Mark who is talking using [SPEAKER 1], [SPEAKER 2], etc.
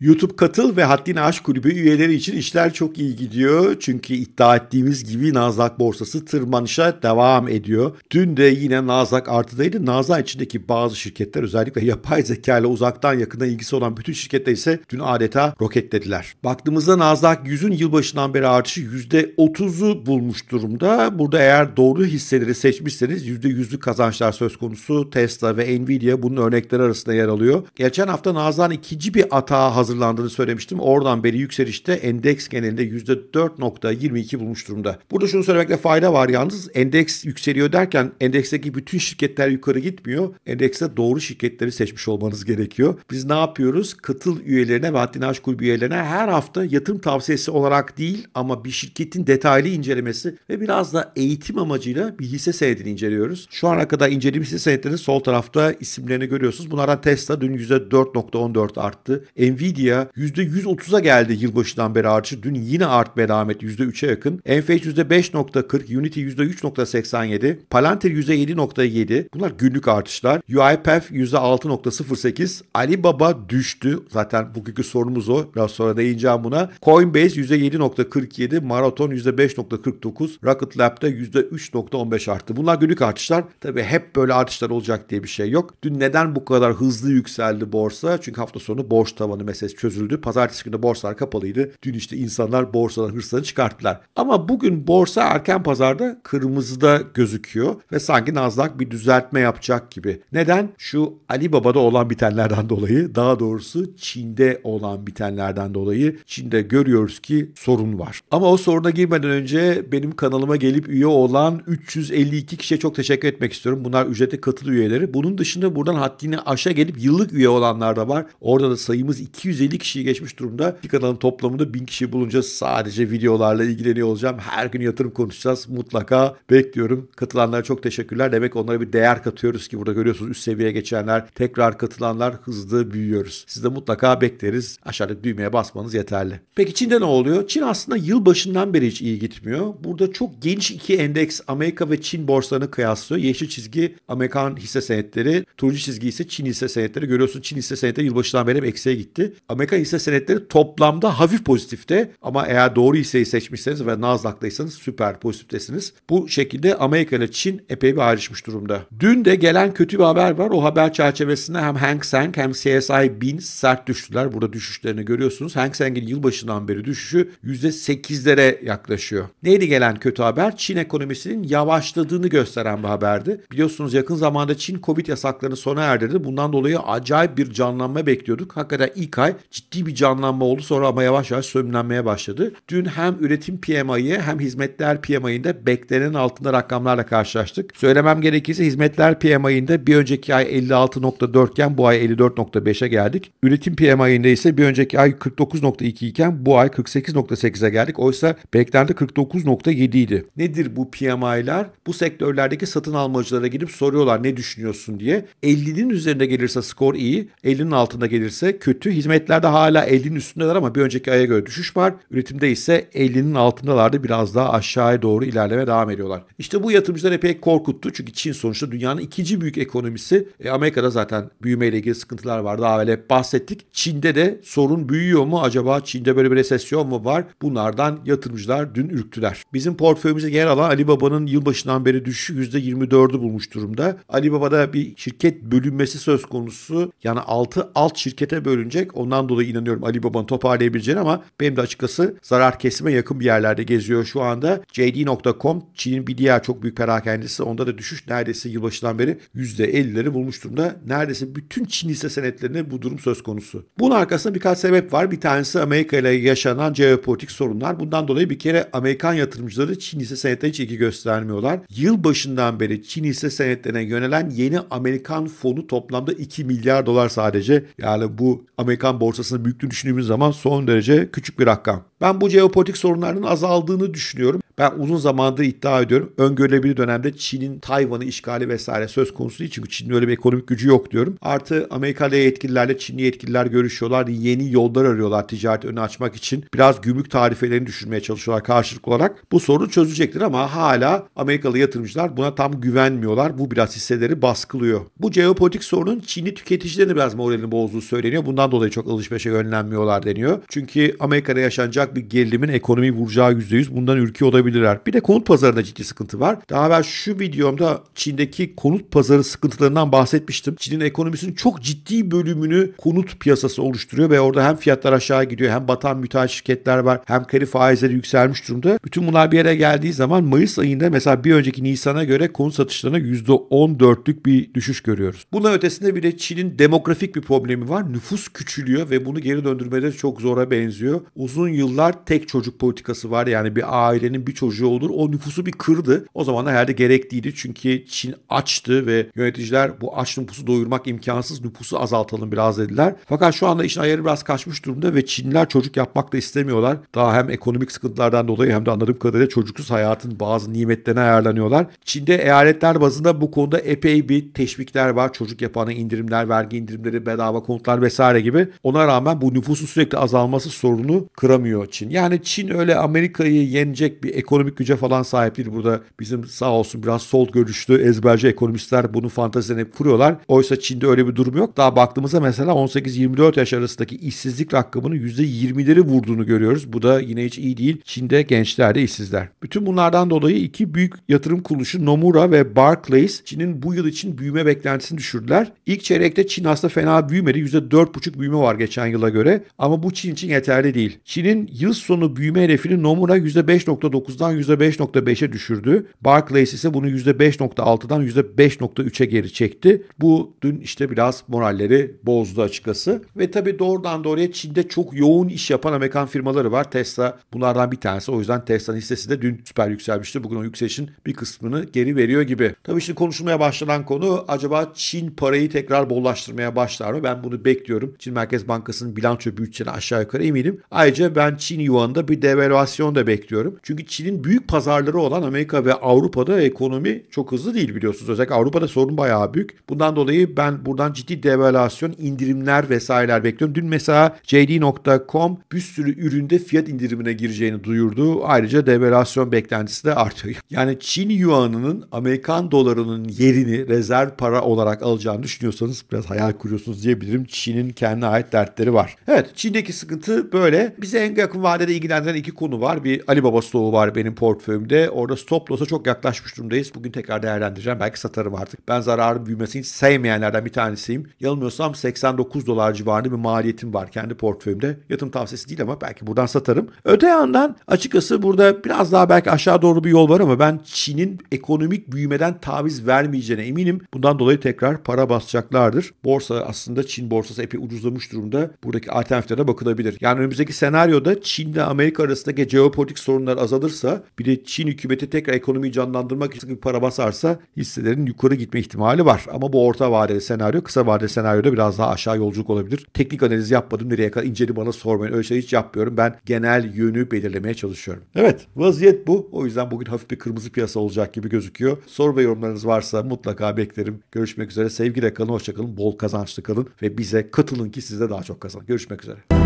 [SPEAKER 1] YouTube katıl ve Haddini Aşk Kulübü üyeleri için işler çok iyi gidiyor. Çünkü iddia ettiğimiz gibi Nasdaq borsası tırmanışa devam ediyor. Dün de yine Nasdaq artıdaydı. Nasdaq içindeki bazı şirketler özellikle yapay zeka ile uzaktan yakından ilgisi olan bütün şirketler ise dün adeta roketlediler. Baktığımızda Nasdaq 100'ün yılbaşından beri artışı %30'u bulmuş durumda. Burada eğer doğru hisseleri seçmişseniz %100'lü kazançlar söz konusu. Tesla ve Nvidia bunun örnekleri arasında yer alıyor. Geçen hafta Nasdaq'ın ikinci bir atağı hazır hazırlandığını söylemiştim. Oradan beri yükselişte endeks genelinde %4.22 bulmuş durumda. Burada şunu söylemekte fayda var yalnız endeks yükseliyor derken endeksteki bütün şirketler yukarı gitmiyor. Endekste doğru şirketleri seçmiş olmanız gerekiyor. Biz ne yapıyoruz? Katıl üyelerine ve haddini aşk üyelerine her hafta yatırım tavsiyesi olarak değil ama bir şirketin detaylı incelemesi ve biraz da eğitim amacıyla bir hisse senedini inceliyoruz. Şu ana kadar incelediğimiz hisse senetlerinin sol tarafta isimlerini görüyorsunuz. Bunlardan Tesla dün %4.14 arttı. Nvidia Nvidia %130'a geldi yılbaşından beri artışı. Dün yine art beramet %3'e yakın. Enphase %5.40, Unity %3.87, Palantir %7.7. Bunlar günlük artışlar. UiPath %6.08. Alibaba düştü. Zaten bugünkü sorumuz o. Biraz sonra değineceğim buna. Coinbase %7.47, Marathon %5.49, Rocket Lab'da %3.15 arttı. Bunlar günlük artışlar. Tabii hep böyle artışlar olacak diye bir şey yok. Dün neden bu kadar hızlı yükseldi borsa? Çünkü hafta sonu borç tavanı meselesi meselesi çözüldü. Pazartesi günü borsalar kapalıydı. Dün işte insanlar borsadan hırslarını çıkarttılar. Ama bugün borsa erken pazarda kırmızıda gözüküyor ve sanki Nasdaq bir düzeltme yapacak gibi. Neden? Şu Alibaba'da olan bitenlerden dolayı daha doğrusu Çin'de olan bitenlerden dolayı Çin'de görüyoruz ki sorun var. Ama o soruna girmeden önce benim kanalıma gelip üye olan 352 kişiye çok teşekkür etmek istiyorum. Bunlar ücretli katıl üyeleri. Bunun dışında buradan haddini aşağı gelip yıllık üye olanlar da var. Orada da sayımız 200 750 kişiyi geçmiş durumda. Bir kanalın toplamında 1000 kişi bulunca sadece videolarla ilgileniyor olacağım. Her gün yatırım konuşacağız. Mutlaka bekliyorum. Katılanlara çok teşekkürler. Demek onlara bir değer katıyoruz ki burada görüyorsunuz üst seviyeye geçenler, tekrar katılanlar hızlı büyüyoruz. Siz de mutlaka bekleriz. Aşağıdaki düğmeye basmanız yeterli. Peki Çin'de ne oluyor? Çin aslında yıl başından beri hiç iyi gitmiyor. Burada çok geniş iki endeks Amerika ve Çin borsalarını kıyaslıyor. Yeşil çizgi Amerikan hisse senetleri, turuncu çizgi ise Çin hisse senetleri. Görüyorsunuz Çin hisse senetleri yılbaşından beri hep eksiye gitti. Amerika hisse senetleri toplamda hafif pozitifte ama eğer doğru hisseyi seçmişseniz ve Nasdaq'taysanız süper pozitiftesiniz. Bu şekilde Amerika ile Çin epey bir ayrışmış durumda. Dün de gelen kötü bir haber var. O haber çerçevesinde hem Hang Seng hem CSI 1000 sert düştüler. Burada düşüşlerini görüyorsunuz. Hang Seng'in yılbaşından beri düşüşü %8'lere yaklaşıyor. Neydi gelen kötü haber? Çin ekonomisinin yavaşladığını gösteren bir haberdi. Biliyorsunuz yakın zamanda Çin Covid yasaklarını sona erdirdi. Bundan dolayı acayip bir canlanma bekliyorduk. Hakikaten ilk ay ciddi bir canlanma oldu. Sonra ama yavaş yavaş sönümlenmeye başladı. Dün hem üretim PMI'yi hem hizmetler PMI'inde beklenen altında rakamlarla karşılaştık. Söylemem gerekirse hizmetler PMI'inde bir önceki ay 56.4 iken bu ay 54.5'e geldik. Üretim PMI'inde ise bir önceki ay 49.2 iken bu ay 48.8'e geldik. Oysa beklenti 49.7 idi. Nedir bu PMI'ler? Bu sektörlerdeki satın almacılara gidip soruyorlar ne düşünüyorsun diye. 50'nin üzerinde gelirse skor iyi, 50'nin altında gelirse kötü. Hizmetler Üretkenliklerde hala 50'nin üstündeler ama bir önceki aya göre düşüş var. Üretimde ise 50'nin altındalardı. Biraz daha aşağıya doğru ilerleme devam ediyorlar. İşte bu yatırımcılar epey korkuttu. Çünkü Çin sonuçta dünyanın ikinci büyük ekonomisi. E, Amerika'da zaten büyümeyle ilgili sıkıntılar var. Daha evvel hep bahsettik. Çin'de de sorun büyüyor mu? Acaba Çin'de böyle bir resesyon mu var? Bunlardan yatırımcılar dün ürktüler. Bizim portföyümüze yer alan Alibaba'nın yılbaşından beri düşüşü %24'ü bulmuş durumda. Alibaba'da bir şirket bölünmesi söz konusu. Yani 6 alt şirkete bölünecek. Onun Ondan dolayı inanıyorum Ali Baba'nın toparlayabileceğini ama benim de açıkçası zarar kesime yakın bir yerlerde geziyor şu anda. JD.com Çin'in bir diğer çok büyük perakendisi Onda da düşüş neredeyse yılbaşından beri %50'leri bulmuş durumda. Neredeyse bütün Çin hisse senetlerinde bu durum söz konusu. Bunun arkasında birkaç sebep var. Bir tanesi Amerika ile yaşanan jeopolitik sorunlar. Bundan dolayı bir kere Amerikan yatırımcıları Çin hisse senetlerine hiç ilgi göstermiyorlar. Yıl başından beri Çin hisse senetlerine yönelen yeni Amerikan fonu toplamda 2 milyar dolar sadece. Yani bu Amerikan borsasının büyüklüğünü düşündüğümüz zaman son derece küçük bir rakam. Ben bu jeopolitik sorunların azaldığını düşünüyorum. Ben uzun zamandır iddia ediyorum. Öngörülebilir dönemde Çin'in Tayvan'ı işgali vesaire söz konusu değil. Çünkü Çin'in öyle bir ekonomik gücü yok diyorum. Artı Amerikalı yetkililerle Çinli yetkililer görüşüyorlar. Yeni yollar arıyorlar ticaret önü açmak için. Biraz gümrük tarifelerini düşürmeye çalışıyorlar Karşılık olarak. Bu sorun çözecektir ama hala Amerikalı yatırımcılar buna tam güvenmiyorlar. Bu biraz hisseleri baskılıyor. Bu jeopolitik sorunun Çinli tüketicilerin biraz moralini bozduğu söyleniyor. Bundan dolayı çok alışverişe yönlenmiyorlar deniyor. Çünkü Amerika'da yaşanacak oluşacak bir gerilimin ekonomiyi vuracağı %100 bundan ürküyor olabilirler. Bir de konut pazarında ciddi sıkıntı var. Daha evvel şu videomda Çin'deki konut pazarı sıkıntılarından bahsetmiştim. Çin'in ekonomisinin çok ciddi bölümünü konut piyasası oluşturuyor ve orada hem fiyatlar aşağı gidiyor hem batan müteahhit şirketler var hem kredi faizleri yükselmiş durumda. Bütün bunlar bir yere geldiği zaman Mayıs ayında mesela bir önceki Nisan'a göre konut satışlarına %14'lük bir düşüş görüyoruz. Bunun ötesinde bir de Çin'in demografik bir problemi var. Nüfus küçülüyor ve bunu geri döndürmede çok zora benziyor. Uzun yıllar yıllar tek çocuk politikası var. Yani bir ailenin bir çocuğu olur. O nüfusu bir kırdı. O zaman da herhalde gerekliydi. Çünkü Çin açtı ve yöneticiler bu aç nüfusu doyurmak imkansız. Nüfusu azaltalım biraz dediler. Fakat şu anda işin ayarı biraz kaçmış durumda ve Çinliler çocuk yapmak da istemiyorlar. Daha hem ekonomik sıkıntılardan dolayı hem de anladığım kadarıyla çocuksuz hayatın bazı nimetlerine ayarlanıyorlar. Çin'de eyaletler bazında bu konuda epey bir teşvikler var. Çocuk yapana indirimler, vergi indirimleri, bedava konutlar vesaire gibi. Ona rağmen bu nüfusun sürekli azalması sorunu kıramıyor Çin. Yani Çin öyle Amerika'yı yenecek bir ekonomik güce falan sahip değil. Burada bizim sağ olsun biraz sol görüşlü ezberci ekonomistler bunu fantazilerine kuruyorlar. Oysa Çin'de öyle bir durum yok. Daha baktığımızda mesela 18-24 yaş arasındaki işsizlik rakamının %20'leri vurduğunu görüyoruz. Bu da yine hiç iyi değil. Çin'de gençler de işsizler. Bütün bunlardan dolayı iki büyük yatırım kuruluşu Nomura ve Barclays Çin'in bu yıl için büyüme beklentisini düşürdüler. İlk çeyrekte Çin aslında fena büyümedi. %4,5 büyüme var geçen yıla göre. Ama bu Çin için yeterli değil. Çin'in Yıl sonu büyüme hedefini Nomura %5.9'dan %5.5'e düşürdü. Barclays ise bunu %5.6'dan %5.3'e geri çekti. Bu dün işte biraz moralleri bozdu açıkçası. Ve tabii doğrudan doğruya Çin'de çok yoğun iş yapan Amerikan firmaları var. Tesla bunlardan bir tanesi. O yüzden Tesla'nın hissesi de dün süper yükselmişti. Bugün o yükselişin bir kısmını geri veriyor gibi. Tabii şimdi konuşulmaya başlanan konu acaba Çin parayı tekrar bollaştırmaya başlar mı? Ben bunu bekliyorum. Çin Merkez Bankası'nın bilanço bütçeni aşağı yukarı eminim. Ayrıca ben Çin Çin yuanında bir devalüasyon da bekliyorum. Çünkü Çin'in büyük pazarları olan Amerika ve Avrupa'da ekonomi çok hızlı değil biliyorsunuz. Özellikle Avrupa'da sorun bayağı büyük. Bundan dolayı ben buradan ciddi devalüasyon, indirimler vesaireler bekliyorum. Dün mesela JD.com bir sürü üründe fiyat indirimine gireceğini duyurdu. Ayrıca devalüasyon beklentisi de artıyor. Yani Çin yuanının Amerikan dolarının yerini rezerv para olarak alacağını düşünüyorsanız biraz hayal kuruyorsunuz diyebilirim. Çin'in kendine ait dertleri var. Evet Çin'deki sıkıntı böyle. Bize engel yakın vadede ilgilendiren iki konu var. Bir Ali Baba stoğu var benim portföyümde. Orada stop loss'a çok yaklaşmış durumdayız. Bugün tekrar değerlendireceğim. Belki satarım artık. Ben zararın büyümesini hiç sevmeyenlerden bir tanesiyim. Yanılmıyorsam 89 dolar civarında bir maliyetim var kendi portföyümde. Yatım tavsiyesi değil ama belki buradan satarım. Öte yandan açıkçası burada biraz daha belki aşağı doğru bir yol var ama ben Çin'in ekonomik büyümeden taviz vermeyeceğine eminim. Bundan dolayı tekrar para basacaklardır. Borsa aslında Çin borsası epey ucuzlamış durumda. Buradaki alternatiflere bakılabilir. Yani önümüzdeki senaryoda Çin ile Amerika arasındaki jeopolitik sorunlar azalırsa bir de Çin hükümeti tekrar ekonomiyi canlandırmak için bir para basarsa hisselerin yukarı gitme ihtimali var. Ama bu orta vadeli senaryo kısa vadeli senaryoda biraz daha aşağı yolculuk olabilir. Teknik analiz yapmadım nereye kadar inceli bana sormayın öyle şey hiç yapmıyorum. Ben genel yönü belirlemeye çalışıyorum. Evet vaziyet bu. O yüzden bugün hafif bir kırmızı piyasa olacak gibi gözüküyor. Soru ve yorumlarınız varsa mutlaka beklerim. Görüşmek üzere. Sevgiyle kalın, hoşçakalın, bol kazançlı kalın ve bize katılın ki sizde daha çok kazanın. Görüşmek üzere.